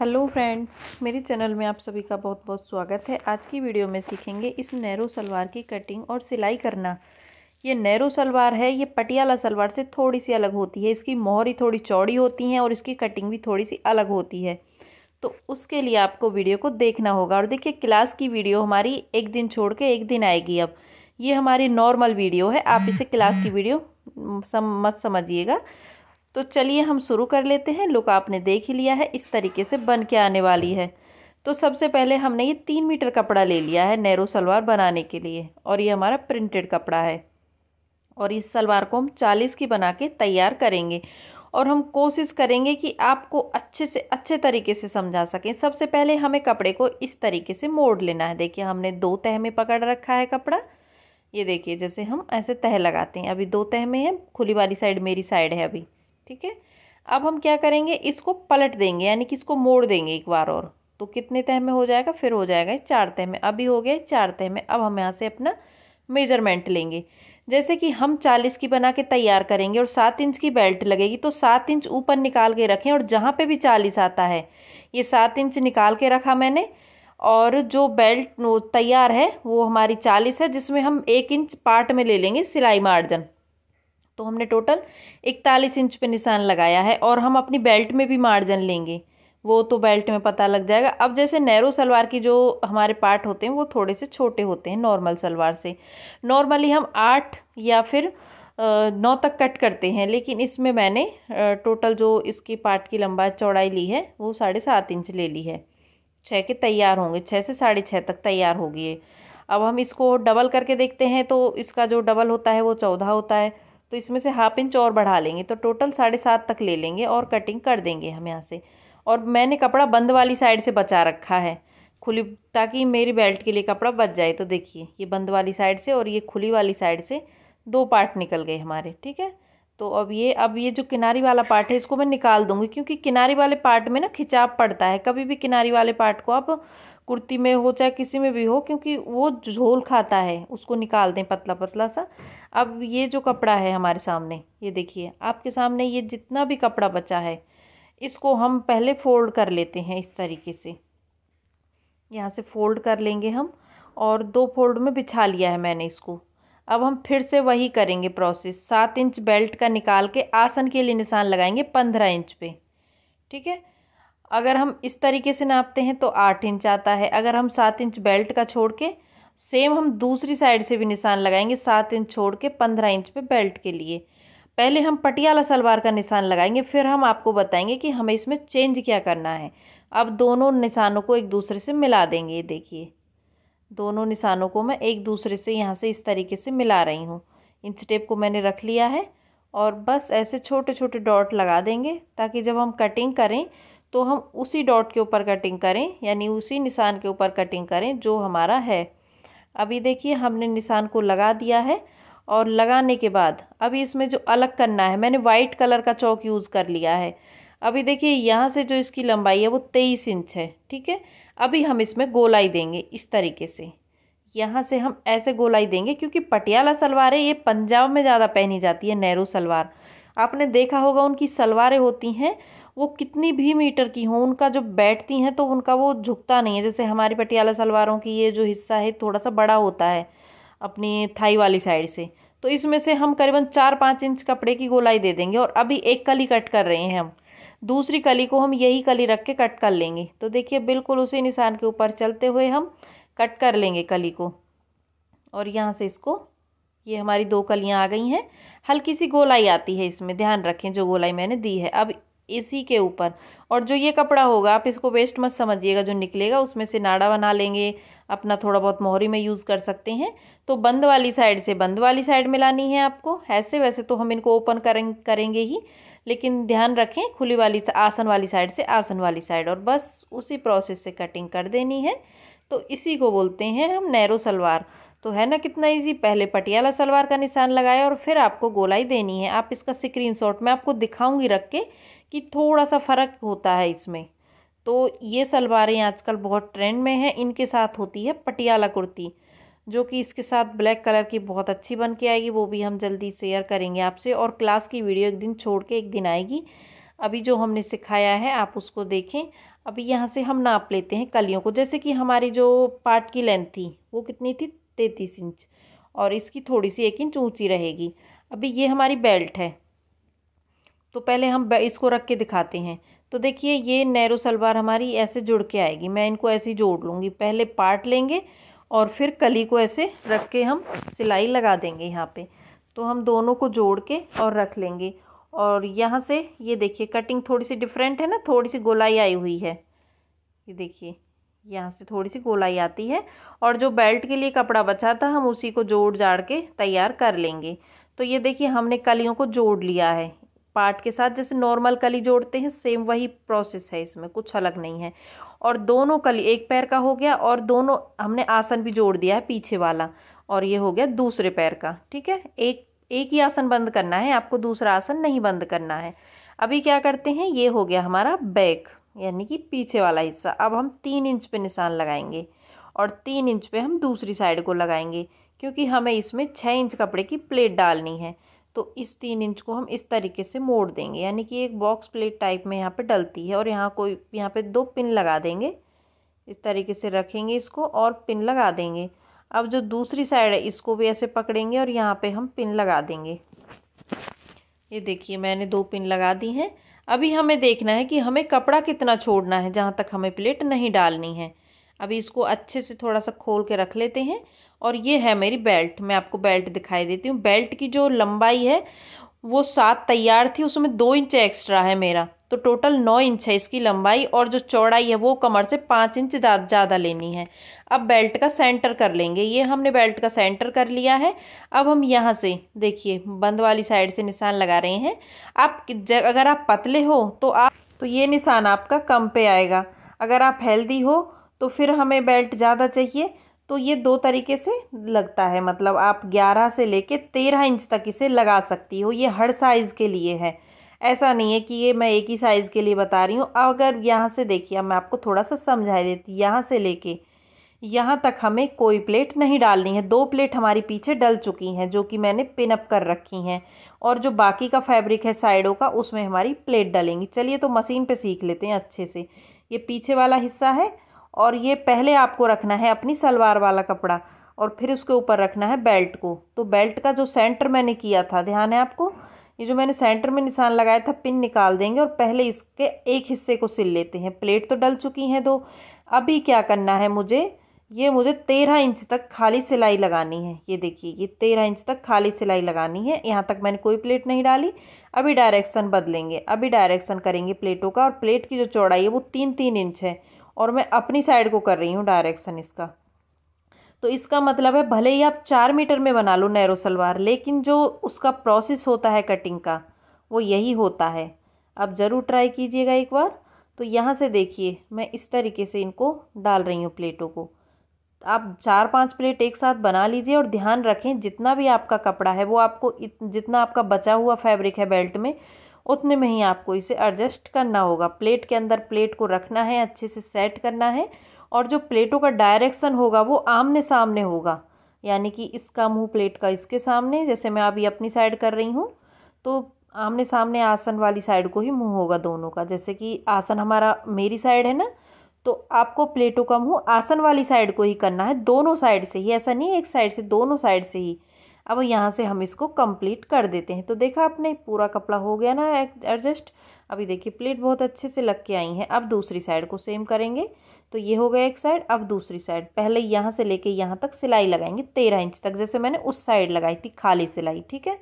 hello friends मेरे channel में आप सभी का बहुत बहुत स्वागत है आज की वीडियो में सीखेंगे इस नैरो सलवार की कटिंग और सिलाई करना ये नैरो सलवार है ये पटियाला सलवार से थोड़ी सी अलग होती है इसकी मोहरी थोड़ी चौड़ी होती है और इसकी कटिंग भी थोड़ी सी अलग होती है तो उसके लिए आपको वीडियो को देखना होगा और देखिए क्लास की वीडियो हमारी एक दिन छोड़ के एक दिन आएगी अब ये हमारी नॉर्मल वीडियो है आप इसे क्लास की वीडियो सम मत समझिएगा तो चलिए हम शुरू कर लेते हैं लुक आपने देख ही लिया है इस तरीके से बन के आने वाली है तो सबसे पहले हमने ये तीन मीटर कपड़ा ले लिया है नैरो सलवार बनाने के लिए और ये हमारा प्रिंटेड कपड़ा है और इस सलवार को हम चालीस की बना के तैयार करेंगे और हम कोशिश करेंगे कि आपको अच्छे से अच्छे तरीके से समझा सकें सबसे पहले हमें कपड़े को इस तरीके से मोड़ लेना है देखिए हमने दो तह में पकड़ रखा है कपड़ा ये देखिए जैसे हम ऐसे तह लगाते हैं अभी दो तह में है खुली वाली साइड मेरी साइड है अभी ठीक है अब हम क्या करेंगे इसको पलट देंगे यानी कि इसको मोड़ देंगे एक बार और तो कितने तह में हो जाएगा फिर हो जाएगा चार तह में अभी हो गया चार तह में अब हम यहाँ से अपना मेजरमेंट लेंगे जैसे कि हम चालीस की बना के तैयार करेंगे और सात इंच की बेल्ट लगेगी तो सात इंच ऊपर निकाल के रखें और जहाँ पे भी चालीस आता है ये सात इंच निकाल के रखा मैंने और जो बेल्ट तैयार है वो हमारी चालीस है जिसमें हम एक इंच पार्ट में ले लेंगे सिलाई मार्जन तो हमने टोटल इकतालीस इंच पे निशान लगाया है और हम अपनी बेल्ट में भी मार्जिन लेंगे वो तो बेल्ट में पता लग जाएगा अब जैसे नैरो सलवार की जो हमारे पार्ट होते हैं वो थोड़े से छोटे होते हैं नॉर्मल सलवार से नॉर्मली हम आठ या फिर नौ तक कट करते हैं लेकिन इसमें मैंने टोटल जो इसकी पार्ट की लंबाई चौड़ाई ली है वो साढ़े सात इंच ले ली है छः के तैयार होंगे छः से साढ़े छः तक तैयार होगी अब हम इसको डबल करके देखते हैं तो इसका जो डबल होता है वो चौदह होता है तो इसमें से हाफ इंच और बढ़ा लेंगे तो टोटल साढ़े सात तक ले लेंगे और कटिंग कर देंगे हम यहाँ से और मैंने कपड़ा बंद वाली साइड से बचा रखा है खुली ताकि मेरी बेल्ट के लिए कपड़ा बच जाए तो देखिए ये बंद वाली साइड से और ये खुली वाली साइड से दो पार्ट निकल गए हमारे ठीक है तो अब ये अब ये जो किनारी वाला पार्ट है इसको मैं निकाल दूंगी क्योंकि किनारी वाले पार्ट में ना खिंचाव पड़ता है कभी भी किनारी वाले पार्ट को आप कुर्ती में हो चाहे किसी में भी हो क्योंकि वो झोल खाता है उसको निकाल दें पतला पतला सा अब ये जो कपड़ा है हमारे सामने ये देखिए आपके सामने ये जितना भी कपड़ा बचा है इसको हम पहले फोल्ड कर लेते हैं इस तरीके से यहाँ से फोल्ड कर लेंगे हम और दो फोल्ड में बिछा लिया है मैंने इसको अब हम फिर से वही करेंगे प्रोसेस सात इंच बेल्ट का निकाल के आसन के लिए निशान लगाएंगे पंद्रह इंच पे ठीक है अगर हम इस तरीके से नापते हैं तो आठ इंच आता है अगर हम सात इंच बेल्ट का छोड़ के सेम हम दूसरी साइड से भी निशान लगाएंगे सात इंच छोड़ के पंद्रह इंच पे बेल्ट के लिए पहले हम पटियाला सलवार का निशान लगाएंगे फिर हम आपको बताएंगे कि हमें इसमें चेंज क्या करना है अब दोनों निशानों को एक दूसरे से मिला देंगे ये देखिए दोनों निशानों को मैं एक दूसरे से यहाँ से इस तरीके से मिला रही हूँ इंच टेप को मैंने रख लिया है और बस ऐसे छोटे छोटे डॉट लगा देंगे ताकि जब हम कटिंग करें तो हम उसी डॉट के ऊपर कटिंग करें यानी उसी निशान के ऊपर कटिंग करें जो हमारा है अभी देखिए हमने निशान को लगा दिया है और लगाने के बाद अभी इसमें जो अलग करना है मैंने वाइट कलर का चौक यूज़ कर लिया है अभी देखिए यहाँ से जो इसकी लंबाई है वो तेईस इंच है ठीक है अभी हम इसमें गोलाई देंगे इस तरीके से यहाँ से हम ऐसे गोलाई देंगे क्योंकि पटियाला सलवारें ये पंजाब में ज़्यादा पहनी जाती है नेहरू सलवार आपने देखा होगा उनकी सलवारें होती हैं वो कितनी भी मीटर की हों उनका जब बैठती हैं तो उनका वो झुकता नहीं है जैसे हमारी पटियाला सलवारों की ये जो हिस्सा है थोड़ा सा बड़ा होता है अपनी थाई वाली साइड से तो इसमें से हम करीबन चार पाँच इंच कपड़े की गोलाई दे देंगे और अभी एक कली कट कर रहे हैं हम दूसरी कली को हम यही कली रख के कट कर लेंगे तो देखिए बिल्कुल उसी निशान के ऊपर चलते हुए हम कट कर लेंगे कली को और यहाँ से इसको ये हमारी दो कलियाँ आ गई हैं हल्की सी गोलाई आती है इसमें ध्यान रखें जो गोलाई मैंने दी है अब इसी के ऊपर और जो ये कपड़ा होगा आप इसको वेस्ट मत समझिएगा जो निकलेगा उसमें से नाड़ा बना लेंगे अपना थोड़ा बहुत मोहरी में यूज़ कर सकते हैं तो बंद वाली साइड से बंद वाली साइड मिलानी है आपको ऐसे वैसे तो हम इनको ओपन करें करेंगे ही लेकिन ध्यान रखें खुली वाली आसन वाली साइड से आसन वाली साइड और बस उसी प्रोसेस से कटिंग कर देनी है तो इसी को बोलते हैं हम नैरो सलवार तो है ना कितना इजी पहले पटियाला सलवार का निशान लगाया और फिर आपको गोलाई देनी है आप इसका स्क्रीनशॉट मैं आपको दिखाऊंगी रख के कि थोड़ा सा फ़र्क होता है इसमें तो ये सलवारें आजकल बहुत ट्रेंड में हैं इनके साथ होती है पटियाला कुर्ती जो कि इसके साथ ब्लैक कलर की बहुत अच्छी बन के आएगी वो भी हम जल्दी शेयर करेंगे आपसे और क्लास की वीडियो एक दिन छोड़ के एक दिन आएगी अभी जो हमने सिखाया है आप उसको देखें अभी यहाँ से हम नाप लेते हैं कलियों को जैसे कि हमारी जो पार्ट की लेंथ थी वो कितनी थी तैंतीस इंच और इसकी थोड़ी सी एक इंच ऊँची रहेगी अभी ये हमारी बेल्ट है तो पहले हम इसको रख के दिखाते हैं तो देखिए ये नैरो सलवार हमारी ऐसे जुड़ के आएगी मैं इनको ऐसे ही जोड़ लूँगी पहले पार्ट लेंगे और फिर कली को ऐसे रख के हम सिलाई लगा देंगे यहाँ पे तो हम दोनों को जोड़ के और रख लेंगे और यहाँ से ये देखिए कटिंग थोड़ी सी डिफरेंट है ना थोड़ी सी गोलाई आई हुई है ये देखिए यहाँ से थोड़ी सी गोलाई आती है और जो बेल्ट के लिए कपड़ा बचा था हम उसी को जोड़ जाड़ के तैयार कर लेंगे तो ये देखिए हमने कलियों को जोड़ लिया है पार्ट के साथ जैसे नॉर्मल कली जोड़ते हैं सेम वही प्रोसेस है इसमें कुछ अलग नहीं है और दोनों कली एक पैर का हो गया और दोनों हमने आसन भी जोड़ दिया है पीछे वाला और ये हो गया दूसरे पैर का ठीक है एक एक ही आसन बंद करना है आपको दूसरा आसन नहीं बंद करना है अभी क्या करते हैं ये हो गया हमारा बैक यानी कि पीछे वाला हिस्सा अब हम तीन इंच पे निशान लगाएंगे और तीन इंच पे हम दूसरी साइड को लगाएंगे क्योंकि हमें इसमें छः इंच कपड़े की प्लेट डालनी है तो इस तीन इंच को हम इस तरीके से मोड़ देंगे यानी कि एक बॉक्स प्लेट टाइप में यहाँ पे डलती है और यहाँ कोई यहाँ पे दो पिन लगा देंगे इस तरीके से रखेंगे इसको और पिन लगा देंगे अब जो दूसरी साइड है इसको भी ऐसे पकड़ेंगे और यहाँ पे हम पिन लगा देंगे ये देखिए मैंने दो पिन लगा दी हैं अभी हमें देखना है कि हमें कपड़ा कितना छोड़ना है जहाँ तक हमें प्लेट नहीं डालनी है अभी इसको अच्छे से थोड़ा सा खोल के रख लेते हैं और ये है मेरी बेल्ट मैं आपको बेल्ट दिखाई देती हूँ बेल्ट की जो लंबाई है वो सात तैयार थी उसमें दो इंच एक्स्ट्रा है मेरा तो टोटल नौ इंच है इसकी लंबाई और जो चौड़ाई है वो कमर से पाँच इंच ज़्यादा लेनी है अब बेल्ट का सेंटर कर लेंगे ये हमने बेल्ट का सेंटर कर लिया है अब हम यहाँ से देखिए बंद वाली साइड से निशान लगा रहे हैं आप अगर आप पतले हो तो आप तो ये निशान आपका कम पे आएगा अगर आप हेल्दी हो तो फिर हमें बेल्ट ज़्यादा चाहिए तो ये दो तरीके से लगता है मतलब आप ग्यारह से लेके तेरह इंच तक इसे लगा सकती हो ये हर साइज़ के लिए है ऐसा नहीं है कि ये मैं एक ही साइज़ के लिए बता रही हूँ अगर यहाँ से देखिए मैं आपको थोड़ा सा समझा देती यहाँ से लेके यहाँ तक हमें कोई प्लेट नहीं डालनी है दो प्लेट हमारी पीछे डल चुकी हैं जो कि मैंने पिनअप कर रखी हैं और जो बाकी का फैब्रिक है साइडों का उसमें हमारी प्लेट डलेंगी चलिए तो मशीन पे सीख लेते हैं अच्छे से ये पीछे वाला हिस्सा है और ये पहले आपको रखना है अपनी सलवार वाला कपड़ा और फिर उसके ऊपर रखना है बेल्ट को तो बेल्ट का जो सेंटर मैंने किया था ध्यान है आपको ये जो मैंने सेंटर में निशान लगाया था पिन निकाल देंगे और पहले इसके एक हिस्से को सिल लेते हैं प्लेट तो डल चुकी हैं दो अभी क्या करना है मुझे ये मुझे तेरह इंच तक खाली सिलाई लगानी है ये देखिए ये तेरह इंच तक खाली सिलाई लगानी है यहाँ तक मैंने कोई प्लेट नहीं डाली अभी डायरेक्शन बदलेंगे अभी डायरेक्शन करेंगे प्लेटों का और प्लेट की जो चौड़ाई है वो तीन तीन इंच है और मैं अपनी साइड को कर रही हूँ डायरेक्शन इसका तो इसका मतलब है भले ही आप चार मीटर में बना लो नैरो सलवार लेकिन जो उसका प्रोसेस होता है कटिंग का वो यही होता है आप ज़रूर ट्राई कीजिएगा एक बार तो यहाँ से देखिए मैं इस तरीके से इनको डाल रही हूँ प्लेटों को आप चार पांच प्लेट एक साथ बना लीजिए और ध्यान रखें जितना भी आपका कपड़ा है वो आपको जितना आपका बचा हुआ फैब्रिक है बेल्ट में उतने में ही आपको इसे एडजस्ट करना होगा प्लेट के अंदर प्लेट को रखना है अच्छे से सेट करना है और जो प्लेटों का डायरेक्शन होगा वो आमने सामने होगा यानी कि इसका मुंह प्लेट का इसके सामने जैसे मैं अभी अपनी साइड कर रही हूँ तो आमने सामने आसन वाली साइड को ही मुंह होगा दोनों का जैसे कि आसन हमारा मेरी साइड है ना तो आपको प्लेटों का मुंह आसन वाली साइड को ही करना है दोनों साइड से ही ऐसा नहीं एक साइड से दोनों साइड से ही अब यहाँ से हम इसको कंप्लीट कर देते हैं तो देखा आपने पूरा कपड़ा हो गया ना एडजस्ट अभी देखिए प्लेट बहुत अच्छे से लग के आई हैं अब दूसरी साइड को सेम करेंगे तो ये हो गया एक साइड अब दूसरी साइड पहले यहाँ से लेके यहाँ तक सिलाई लगाएंगे तेरह इंच तक जैसे मैंने उस साइड लगाई थी खाली सिलाई ठीक है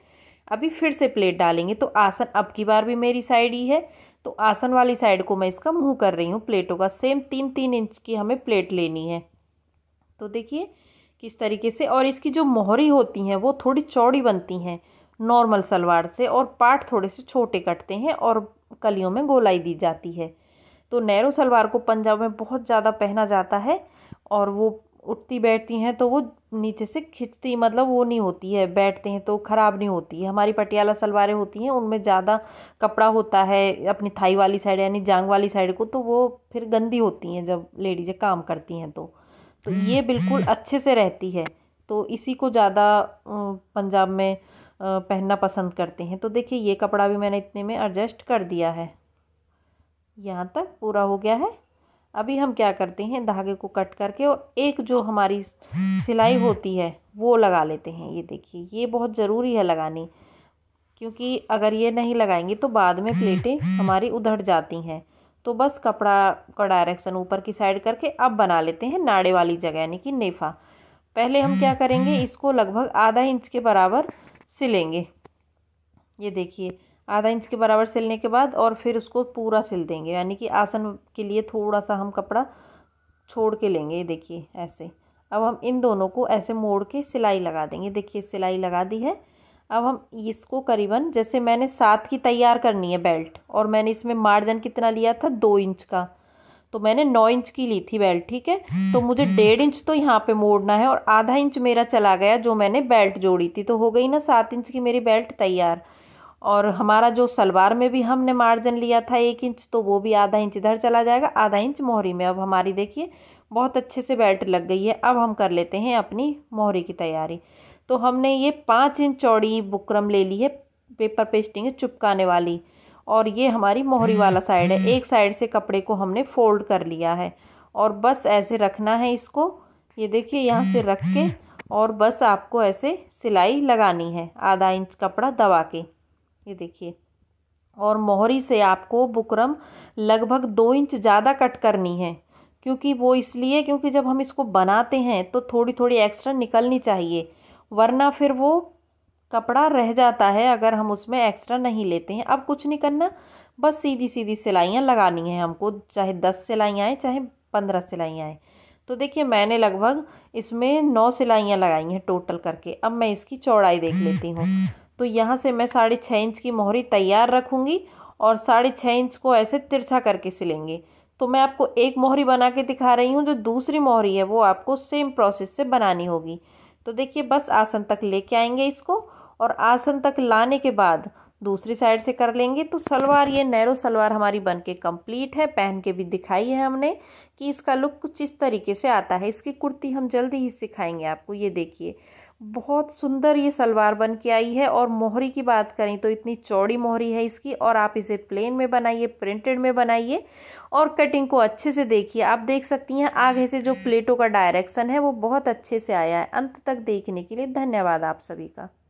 अभी फिर से प्लेट डालेंगे तो आसन अब की बार भी मेरी साइड ही है तो आसन वाली साइड को मैं इसका मुँह कर रही हूँ प्लेटों का सेम तीन तीन इंच की हमें प्लेट लेनी है तो देखिए किस तरीके से और इसकी जो मोहरी होती हैं वो थोड़ी चौड़ी बनती हैं नॉर्मल सलवार से और पार्ट थोड़े से छोटे कटते हैं और कलियों में गोलाई दी जाती है तो नैरो सलवार को पंजाब में बहुत ज़्यादा पहना जाता है और वो उठती बैठती हैं तो वो नीचे से खिंचती मतलब वो नहीं होती है बैठते हैं तो ख़राब नहीं होती है हमारी पटियाला सलवारें होती हैं उनमें ज़्यादा कपड़ा होता है अपनी थाई वाली साइड यानी जांग वाली साइड को तो वो फिर गंदी होती हैं जब लेडीज़ें काम करती हैं तो तो ये बिल्कुल अच्छे से रहती है तो इसी को ज़्यादा पंजाब में पहनना पसंद करते हैं तो देखिए ये कपड़ा भी मैंने इतने में एडजस्ट कर दिया है यहाँ तक पूरा हो गया है अभी हम क्या करते हैं धागे को कट करके और एक जो हमारी सिलाई होती है वो लगा लेते हैं ये देखिए ये बहुत ज़रूरी है लगानी क्योंकि अगर ये नहीं लगाएंगे तो बाद में प्लेटें हमारी उधड़ जाती हैं तो बस कपड़ा का डायरेक्शन ऊपर की साइड करके अब बना लेते हैं नाड़े वाली जगह यानी कि नेफा पहले हम क्या करेंगे इसको लगभग आधा इंच के बराबर सिलेंगे ये देखिए आधा इंच के बराबर सिलने के बाद और फिर उसको पूरा सिल देंगे यानी कि आसन के लिए थोड़ा सा हम कपड़ा छोड़ के लेंगे ये देखिए ऐसे अब हम इन दोनों को ऐसे मोड़ के सिलाई लगा देंगे देखिए सिलाई लगा दी है अब हम इसको करीबन जैसे मैंने सात की तैयार करनी है बेल्ट और मैंने इसमें मार्जिन कितना लिया था दो इंच का तो मैंने नौ इंच की ली थी बेल्ट ठीक है तो मुझे डेढ़ इंच तो यहाँ पे मोड़ना है और आधा इंच मेरा चला गया जो मैंने बेल्ट जोड़ी थी तो हो गई ना सात इंच की मेरी बेल्ट तैयार और हमारा जो सलवार में भी हमने मार्जिन लिया था एक इंच तो वो भी आधा इंच इधर चला जाएगा आधा इंच मोहरी में अब हमारी देखिए बहुत अच्छे से बेल्ट लग गई है अब हम कर लेते हैं अपनी मोहरी की तैयारी तो हमने ये पाँच इंच चौड़ी बुकरम ले ली है पेपर पेस्टिंग है चुपकाने वाली और ये हमारी मोहरी वाला साइड है एक साइड से कपड़े को हमने फोल्ड कर लिया है और बस ऐसे रखना है इसको ये देखिए यहाँ से रख के और बस आपको ऐसे सिलाई लगानी है आधा इंच कपड़ा दबा के ये देखिए और मोहरी से आपको बुकरम लगभग दो इंच ज़्यादा कट करनी है क्योंकि वो इसलिए क्योंकि जब हम इसको बनाते हैं तो थोड़ी थोड़ी एक्स्ट्रा निकलनी चाहिए वरना फिर वो कपड़ा रह जाता है अगर हम उसमें एक्स्ट्रा नहीं लेते हैं अब कुछ नहीं करना बस सीधी सीधी सिलाइयाँ लगानी है हमको चाहे दस सिलाइयाँ आए चाहे पंद्रह सिलाइयाँ आए तो देखिए मैंने लगभग इसमें नौ सिलाइयाँ लगाई हैं टोटल करके अब मैं इसकी चौड़ाई देख लेती हूँ तो यहाँ से मैं साढ़े छः इंच की मोहरी तैयार रखूँगी और साढ़े छः इंच को ऐसे तिरछा करके सिलेंगे तो मैं आपको एक मोहरी बना के दिखा रही हूँ जो दूसरी मोहरी है वो आपको सेम प्रोसेस से बनानी होगी तो देखिए बस आसन तक लेके आएंगे इसको और आसन तक लाने के बाद दूसरी साइड से कर लेंगे तो सलवार ये नैरो सलवार हमारी बन के कम्प्लीट है पहन के भी दिखाई है हमने कि इसका लुक कुछ इस तरीके से आता है इसकी कुर्ती हम जल्दी ही सिखाएंगे आपको ये देखिए बहुत सुंदर ये सलवार बन के आई है और मोहरी की बात करें तो इतनी चौड़ी मोहरी है इसकी और आप इसे प्लेन में बनाइए प्रिंटेड में बनाइए और कटिंग को अच्छे से देखिए आप देख सकती हैं आगे से जो प्लेटों का डायरेक्शन है वो बहुत अच्छे से आया है अंत तक देखने के लिए धन्यवाद आप सभी का